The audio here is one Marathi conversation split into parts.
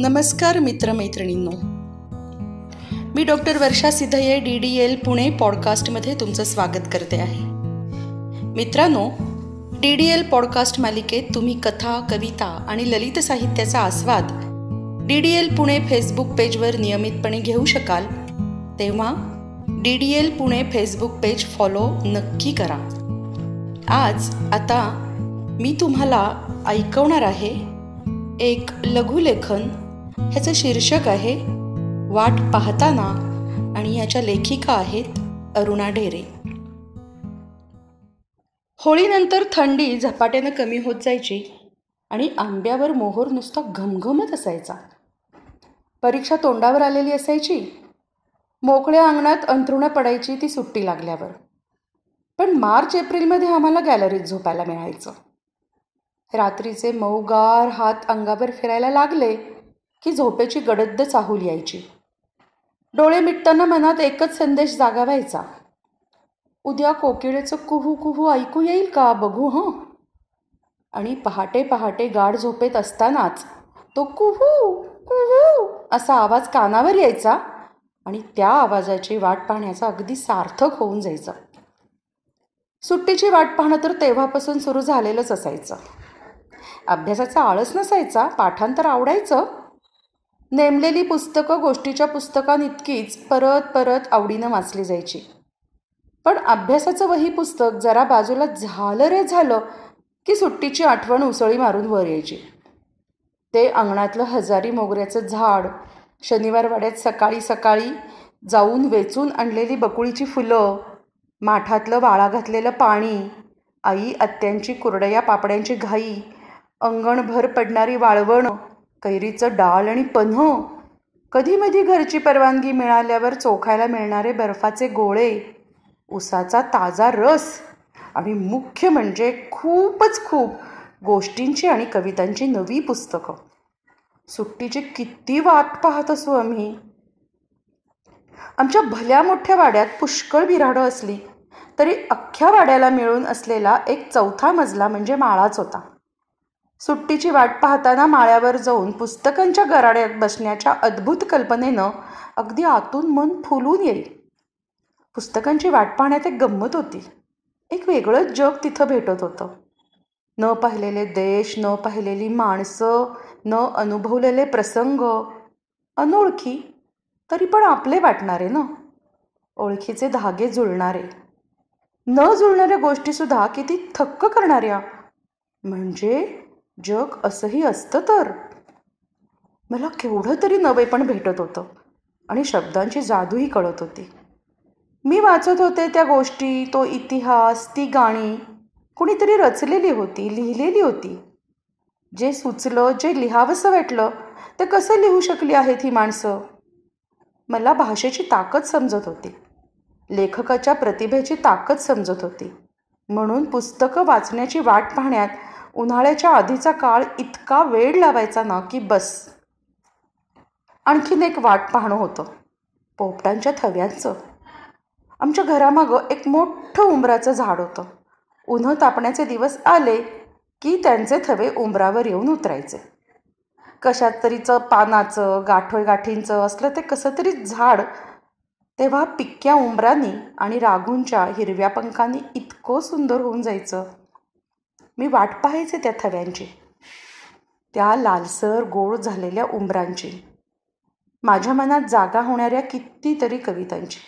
नमस्कार मित्रमैत्रिणींनो मी doctor Varsha Siddhaye D D L Pune पॉडकास्टमध्ये तुमचं स्वागत करते आहे मित्रांनो डी डी एल पॉडकास्ट मालिकेत तुम्ही कथा कविता आणि ललित साहित्याचा आस्वाद D D L Pune Facebook पेजवर नियमितपणे घेऊ शकाल तेव्हा D D L Pune Facebook page follow नक्की करा आज आता मी तुम्हाला ऐकवणार आहे एक लघुलेखन ह्याचं शीर्षक आहे वाट पाहताना आणि ह्याच्या लेखिका आहेत अरुणा ढेरे होळीनंतर थंडी झपाट्यानं कमी होत जायची आणि आंब्यावर मोहोर नुसता घमघमत असायचा परीक्षा तोंडावर आलेली असायची मोकळ्या अंगणात अंथरुणं पडायची ती सुट्टी लागल्यावर पण मार्च एप्रिलमध्ये आम्हाला गॅलरीत झोपायला मिळायचं रात्रीचे मऊगार हात अंगावर फिरायला लागले की झोपेची गडद्द चाहूल यायची डोळे मिटताना मनात एकच संदेश जागा व्हायचा उद्या कोकिळेचं कुहू कुहू ऐकू येईल का बघू हं आणि पहाटे पहाटे गाढ झोपेत असतानाच तो कुहू कुहू असा आवाज कानावर यायचा आणि त्या आवाजाची वाट पाहण्याचा अगदी सार्थक होऊन जायचं सुट्टीची वाट पाहणं तर तेव्हापासून सुरू झालेलंच असायचं अभ्यासाचा आळस नसायचा पाठांतर आवडायचं नेमलेली पुस्तकं गोष्टीच्या पुस्तकांइतकीच परत परत आवडीनं वाचली जायची पण अभ्यासाचं वही पुस्तक जरा बाजूला झालं रे झालं की सुट्टीची आठवण उसळी मारून वर यायची ते अंगणातलं हजारी मोगऱ्याचं झाड शनिवार वाड्यात सकाळी सकाळी जाऊन वेचून आणलेली बकुळीची फुलं माठातलं वाळा घातलेलं पाणी आई आत्यांची कुरडया पापड्यांची घाई अंगणभर पडणारी वाळवणं कैरीचं डाळ आणि पन्हं कधीमधी घरची परवानगी मिळाल्यावर चोखायला मिळणारे बर्फाचे गोळे उसाचा ताजा रस आणि मुख्य म्हणजे खूपच खूप गोष्टींची आणि कवितांची नवी पुस्तकं सुट्टीची किती वाट पाहत असू आम्ही आमच्या भल्या मोठ्या वाड्यात पुष्कळ बिराडं असली तरी अख्ख्या वाड्याला मिळून असलेला एक चौथा मजला म्हणजे माळाच होता सुट्टीची वाट पाहताना माळ्यावर जाऊन पुस्तकांच्या गराड्यात बसण्याच्या अद्भुत कल्पनेनं अगदी आतून मन फुलून येईल पुस्तकांची वाट पाहण्यात एक गंमत होती एक वेगळंच जग तिथं भेटत होतं न पाहिलेले देश न पाहिलेली माणसं न अनुभवलेले प्रसंग अनोळखी तरी पण आपले वाटणारे ना ओळखीचे धागे जुळणारे न जुळणाऱ्या गोष्टीसुद्धा किती थक्क करणाऱ्या म्हणजे जग असंही असतं तर मला केवढं तरी नवे पण भेटत होतं आणि शब्दांची जादूही कळत होती मी वाचत होते त्या गोष्टी तो इतिहास ती गाणी कुणीतरी रचलेली होती लिहिलेली होती जे सुचलं जे लिहावंसं वाटलं ते कसं लिहू शकली आहेत ही माणसं मला भाषेची ताकद समजत होती लेखकाच्या प्रतिभेची ताकद समजत होती म्हणून पुस्तकं वाचण्याची वाट पाहण्यात उन्हाळ्याच्या आधीचा काळ इतका वेळ लावायचा ना की बस आणखीन एक वाट पाहणं होतं पोपटांच्या थव्यांचं आमच्या घरामागं एक मोठं उंबराचं झाड होतं उन्हं तापण्याचे दिवस आले की त्यांचे थवे उंबरावर येऊन उतरायचे कशात तरीचं पानाचं गाठोय गाठींचं असलं ते कसं तरी झाड तेव्हा पिक्क्या उंबरांनी आणि रागूंच्या हिरव्या पंखांनी इतकं सुंदर होऊन जायचं मी वाट पाहायचे त्या थव्यांची त्या लालसर गोड झालेल्या उंबरांची माझ्या मनात जागा होणाऱ्या कितीतरी कवितांची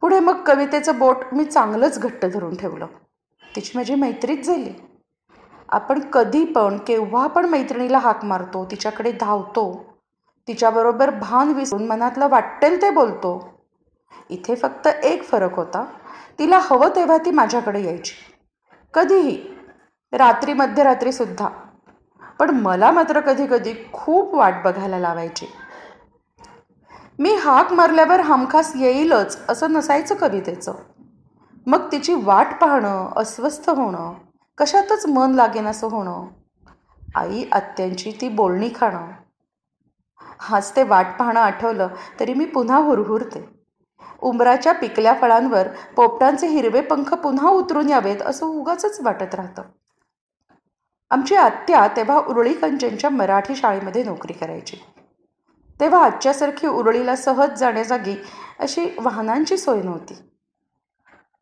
पुढे मग कवितेचं बोट मी चांगलंच घट्ट धरून ठेवलं तिची माझी मैत्रीच झाली आपण कधी पण केव्हा पण मैत्रिणीला हाक मारतो तिच्याकडे धावतो तिच्याबरोबर भान विसरून मनातलं वाटेल ते बोलतो इथे फक्त एक फरक होता तिला हवं तेव्हा ती माझ्याकडे यायची कधीही रात्री मध्यरात्रीसुद्धा पण मला मात्र कधीकधी खूप वाट बघायला लावायची मी हाक मारल्यावर हमखास येईलच असं नसायचं कवितेचं मग तिची वाट पाहणं अस्वस्थ होणं कशातच मन लागेन असं होणं आई आत्यांची ती बोलणी खाणं हाच ते वाट पाहणं आठवलं तरी मी पुन्हा हुरहुरते उमराच्या पिकल्या फळांवर पोपटांचे हिरवे पंख पुन्हा उतरून यावेत असं उगाच वाटत राहतं आमची आत्या तेव्हा उरळी कंचनच्या मराठी शाळेमध्ये नोकरी करायची तेव्हा आजच्यासारखी उरळीला सहज जाण्याजागी अशी वाहनांची सोय नव्हती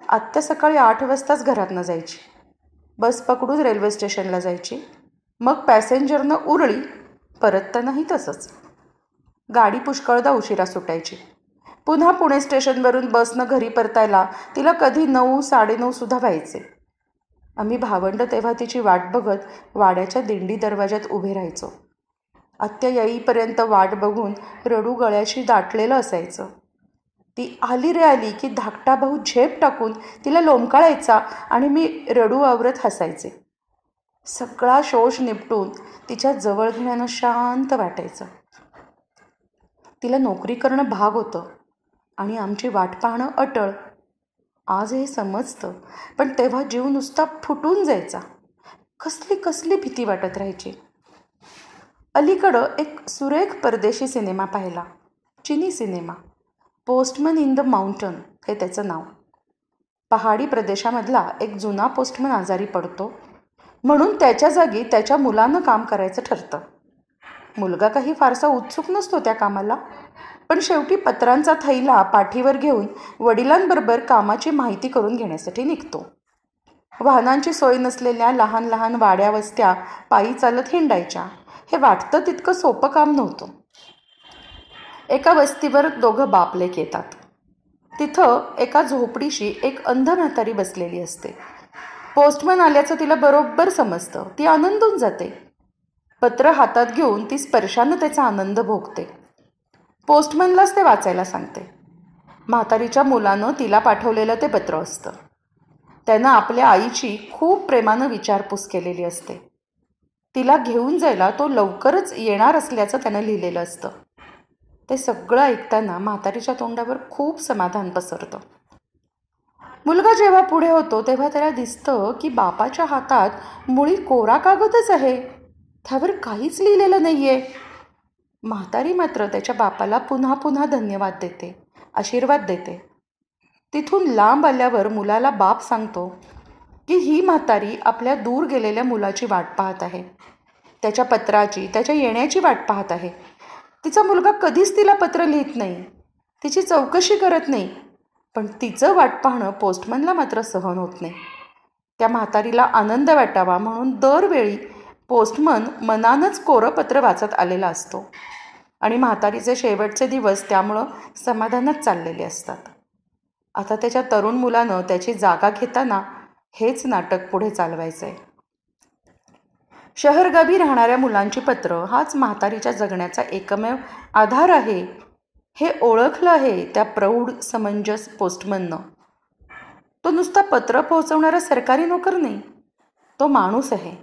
आत्या सकाळी आठ वाजताच घरातनं जायची बस पकडून रेल्वे स्टेशनला जायची मग पॅसेंजरनं उरळी नाही तसंच गाडी पुष्कळदा उशिरा सुटायची पुन्हा पुणे स्टेशनवरून बसनं घरी परतायला तिला कधी नऊ साडेनऊसुद्धा व्हायचे आम्ही भावंड तेव्हा तिची वाट बघत वाड्याच्या दिंडी दरवाज्यात उभे राहायचो आत्या येईपर्यंत वाट बघून रडू गळ्याशी दाटलेलं असायचं ती आली रे आली की धाकटा भाऊ झेप टाकून तिला लोंबकाळायचा आणि मी रडू आवरत हसायचे सगळा शोष निपटून तिच्या जवळ घेण्यानं शांत वाटायचं तिला नोकरी करणं भाग होतं आणि आमची वाट पाहणं अटळ आज हे समजतं पण तेव्हा जीव नुसता फुटून जायचा कसली कसली भीती वाटत राहायची अलीकडं एक सुरेख परदेशी सिनेमा पाहिला चिनी cinema postman in the mountain हे त्याचं नाव पहाडी प्रदेशामधला एक जुना पोस्टमन आजारी पडतो म्हणून त्याच्या जागी त्याच्या मुलानं काम करायचं ठरतं मुलगा काही फारसा उत्सुक नसतो त्या कामाला पण शेवटी पत्रांचा थैला पाठीवर घेऊन वडिलांबरोबर कामाची माहिती करून घेण्यासाठी निघतो वाहनांची सोय नसलेल्या लहान लहान वाड्या वस्त्या पायी चालत हिंडायच्या हे वाटतं तितकं सोपं काम नव्हतं एका वस्तीवर दोघं बापलेक येतात तिथं एका झोपडीशी एक अंध म्हातारी बसलेली असते पोस्टमन आल्याचं तिला बरोबर समजतं ती आनंदून जाते पत्र हातात घेऊन ती स्पर्शानं त्याचा आनंद भोगते पोस्टमनलाच ते वाचायला सांगते म्हातारीच्या मुलानं तिला पाठवलेलं ते पत्र असतं त्यानं आपल्या आईची खूप प्रेमानं विचारपूस केलेली असते तिला घेऊन जायला तो लवकरच येणार असल्याचं त्यानं लिहिलेलं असतं ते सगळं ऐकताना म्हातारीच्या तोंडावर खूप समाधान पसरतं मुलगा जेव्हा पुढे होतो तेव्हा त्याला दिसतं की बापाच्या हातात मुळी कोरा कागदच आहे त्यावर काहीच लिहिलेलं नाही आहे म्हातारी मात्र त्याच्या बापाला पुन्हा पुन्हा धन्यवाद देते आशीर्वाद देते तिथून लांब आल्यावर मुलाला बाप सांगतो की ही म्हातारी आपल्या दूर गेलेल्या मुलाची वाट पाहत आहे त्याच्या पत्राची त्याच्या येण्याची वाट पाहत आहे तिचा मुलगा कधीच तिला पत्र लिहित नाही तिची चौकशी करत नाही पण तिचं वाट पाहणं पोस्टमनला मात्र सहन होत नाही त्या म्हातारीला आनंद वाटावा म्हणून दरवेळी पोस्टमन मनानंच कोरं पत्र वाचत आलेला असतो आणि म्हातारीचे शेवटचे दिवस त्यामुळं समाधानच चाललेले असतात आता त्याच्या तरुण मुलानं त्याची जागा घेताना हेच नाटक पुढे चालवायचं आहे शहरगावी राहणाऱ्या मुलांची पत्र हाच म्हातारीच्या जगण्याचा एकमेव आधार आहे हे ओळखलं आहे त्या प्रौढ समंजस पोस्टमननं तो नुसता पत्र पोहोचवणारा सरकारी नोकर नाही तो माणूस आहे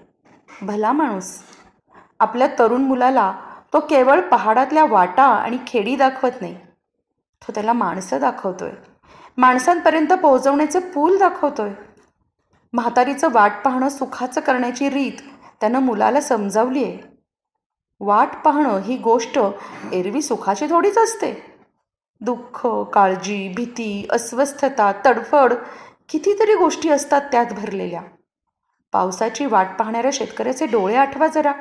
भला माणूस आपल्या तरुण मुलाला तो केवळ पहाडातल्या वाटा आणि खेडी दाखवत नाही तो त्याला माणसं दाखवतोय माणसांपर्यंत पोहोचवण्याचे पूल दाखवतोय म्हातारीचं वाट पाहणं सुखाचं करण्याची रीत त्यानं मुलाला समजावली आहे वाट पाहणं ही गोष्ट एरवी सुखाची थोडीच असते दुःख काळजी भीती अस्वस्थता तडफड कितीतरी गोष्टी असतात त्यात भरलेल्या पावसाची वाट पाहणाऱ्या शेतकऱ्याचे डोळे आठवा जरा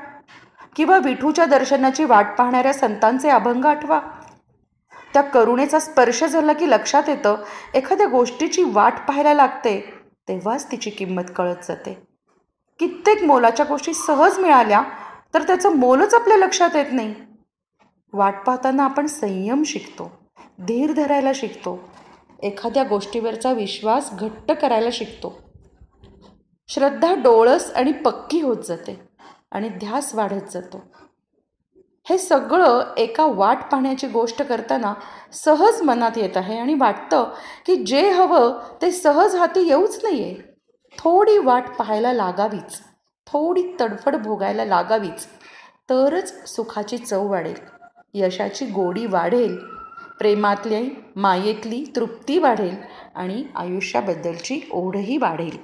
किंवा विठूच्या दर्शनाची वाट पाहणाऱ्या संतांचे अभंग आठवा त्या करुणेचा स्पर्श झाला की लक्षात येतं एखाद्या गोष्टीची वाट पाहायला लागते तेव्हाच तिची किंमत कळत जाते कित्येक मोलाच्या गोष्टी सहज मिळाल्या तर त्याचं मोलच आपल्या लक्षात येत नाही वाट पाहताना आपण संयम शिकतो धीर धरायला शिकतो एखाद्या गोष्टीवरचा विश्वास घट्ट करायला शिकतो श्रद्धा डोळस आणि पक्की होत जाते आणि ध्यास वाढत जातो हे सगळं एका वाट पाहण्याची गोष्ट करताना सहज मनात येत आहे आणि वाटतं की जे हवं ते सहज हाती येऊच नाही आहे थोडी वाट पाहायला लागावीच थोडी तडफड भोगायला लागावीच तरच सुखाची चव वाढेल यशाची गोडी वाढेल प्रेमातली मायेतली तृप्ती वाढेल आणि आयुष्याबद्दलची ओढही वाढेल